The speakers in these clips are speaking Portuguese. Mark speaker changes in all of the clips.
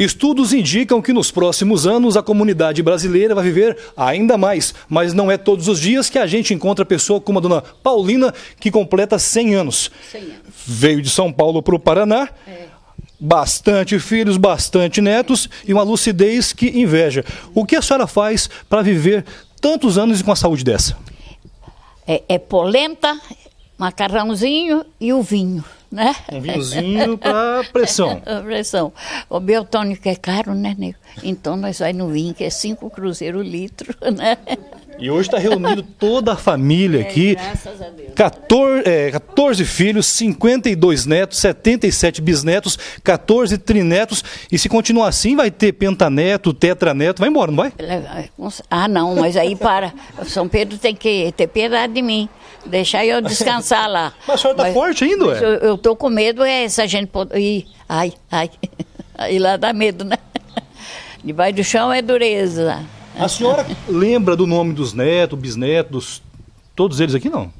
Speaker 1: Estudos indicam que nos próximos anos a comunidade brasileira vai viver ainda mais, mas não é todos os dias que a gente encontra pessoa como a dona Paulina, que completa 100 anos. 100 anos. Veio de São Paulo para o Paraná. É bastante filhos, bastante netos e uma lucidez que inveja. O que a senhora faz para viver tantos anos com a saúde dessa?
Speaker 2: É, é polenta, macarrãozinho e o vinho né? Um vinhozinho para pressão. pressão. O biotônico é caro, né, nego? Então nós vai no vinho que é cinco cruzeiros o litro, né?
Speaker 1: E hoje está reunindo toda a família é, aqui. É, graças a Deus. 14, é, 14 filhos, 52 netos, 77 bisnetos, 14 trinetos. E se continuar assim, vai ter pentaneto, tetraneto. Vai embora, não vai?
Speaker 2: Ah, não, mas aí para. São Pedro tem que ter piedade de mim. Deixar eu descansar lá.
Speaker 1: Mas a senhora está forte ainda, ué?
Speaker 2: Eu estou com medo, é essa gente. Pode... Ih, ai, ai. Aí lá dá medo, né? Debaixo do chão é dureza.
Speaker 1: A senhora lembra do nome dos netos, bisnetos, todos eles aqui não?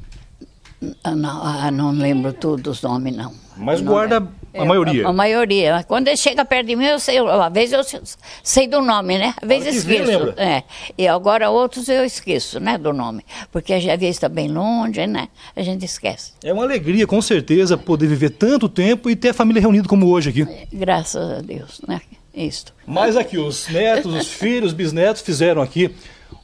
Speaker 2: Ah, não, ah, não lembro todos os nomes, não.
Speaker 1: Mas não guarda a é, maioria. A, a,
Speaker 2: maioria. Quando ele chega perto de mim, eu sei, às vezes eu sei do nome, né? Às vezes esqueço. é. E agora outros eu esqueço, né, do nome. Porque às vezes está bem longe, né? A gente esquece.
Speaker 1: É uma alegria, com certeza, poder viver tanto tempo e ter a família reunida como hoje aqui.
Speaker 2: Graças a Deus, né?
Speaker 1: Isto. Mas aqui, os netos, os filhos, bisnetos fizeram aqui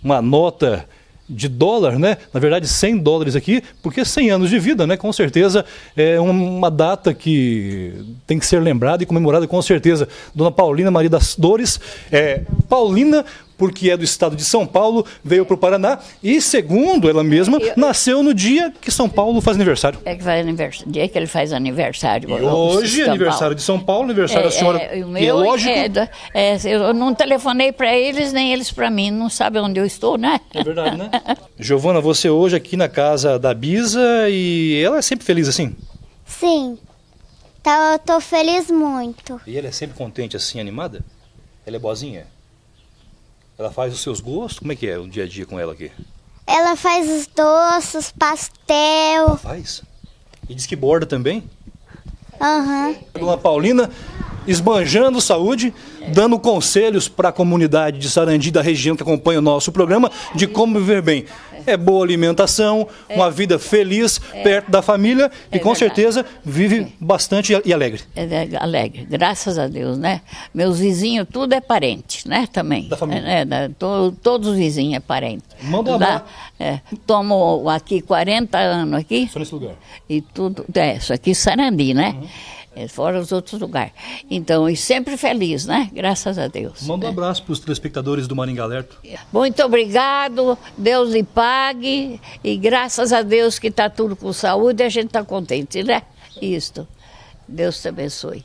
Speaker 1: uma nota de dólar, né? Na verdade, 100 dólares aqui, porque 100 anos de vida, né? Com certeza é uma data que tem que ser lembrada e comemorada com certeza. Dona Paulina Maria das Dores, é, paulina, porque é do estado de São Paulo, veio para o Paraná e, segundo ela mesma, eu, nasceu no dia que São Paulo faz aniversário.
Speaker 2: É que faz aniversário, dia que ele faz aniversário. hoje é aniversário Paulo. de
Speaker 1: São Paulo, aniversário é, da senhora. É, o é meu, e é lógico. É,
Speaker 2: é, eu não telefonei para eles, nem eles para mim, não sabem onde eu estou, né? É
Speaker 1: verdade, né? Giovana, você hoje aqui na casa da Bisa e ela é sempre feliz assim?
Speaker 2: Sim. Tá, eu tô feliz muito.
Speaker 1: E ela é sempre contente assim, animada? Ela é boazinha? Ela faz os seus gostos? Como é que é o dia a dia com ela aqui?
Speaker 2: Ela faz os doces, pastel. Ela
Speaker 1: faz? E diz que borda também? Aham. Uhum. Dona Paulina esbanjando saúde, dando conselhos para a comunidade de Sarandi, da região que acompanha o nosso programa, de como viver bem. É boa alimentação, é. uma vida feliz, é. perto da família e é com certeza vive bastante e alegre.
Speaker 2: É alegre, graças a Deus, né? Meus vizinhos, tudo é parente, né? Também. Da família. É, da, né, to, todos os vizinhos é parente. Manda lá. É, tomo aqui 40 anos aqui. Só nesse lugar. E tudo, é, isso aqui Sarandi, né? Uhum. É, fora os outros lugares. Então, e sempre feliz, né?
Speaker 1: Graças a Deus. Manda um abraço para os telespectadores do Maringá Alerta.
Speaker 2: É. Muito obrigado, Deus lhe pague. E graças a Deus que está tudo com saúde, a gente está contente, né? Isto. Deus te abençoe.